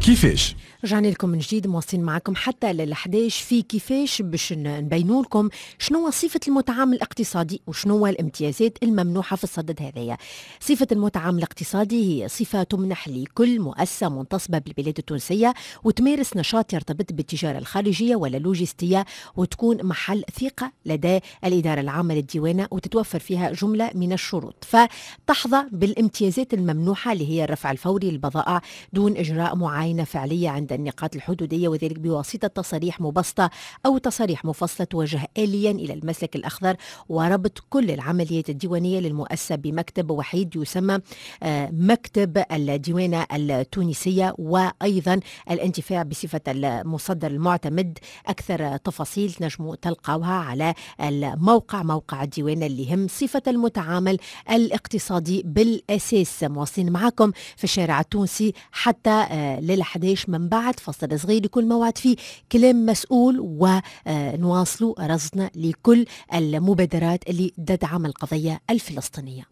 que fez. رجعنا لكم من جديد مواصلين معكم حتى لل 11 في كيفاش باش نبينوا لكم شنو صفه المتعامل الاقتصادي وشنو الامتيازات الممنوحه في الصدد هذايا. صفه المتعامل الاقتصادي هي صفه تمنح لكل مؤسسه منتصبه بالبلاد التونسيه وتمارس نشاط يرتبط بالتجاره الخارجيه ولا اللوجستيه وتكون محل ثقه لدى الاداره العامه للديوانه وتتوفر فيها جمله من الشروط فتحظى بالامتيازات الممنوحه اللي هي الرفع الفوري للبضائع دون اجراء معاينه فعليه عند عند النقاط الحدودية وذلك بواسطة تصاريح مبسطة أو تصاريح مفصلة توجه آليا إلى المسلك الأخضر وربط كل العمليات الديوانية للمؤسسة بمكتب وحيد يسمى آه، مكتب الديوانة التونسية وأيضا الانتفاع بصفة المصدر المعتمد أكثر تفاصيل تنجموا تلقاوها على الموقع موقع الديوانة اللي هم صفة المتعامل الاقتصادي بالأساس مواصلين معكم في الشارع التونسي حتى آه، لل11 من بعد بعد فصل صغير يكون موعد فيه كلام مسؤول ونواصلوا آه، رصدنا لكل المبادرات اللي تدعم القضية الفلسطينية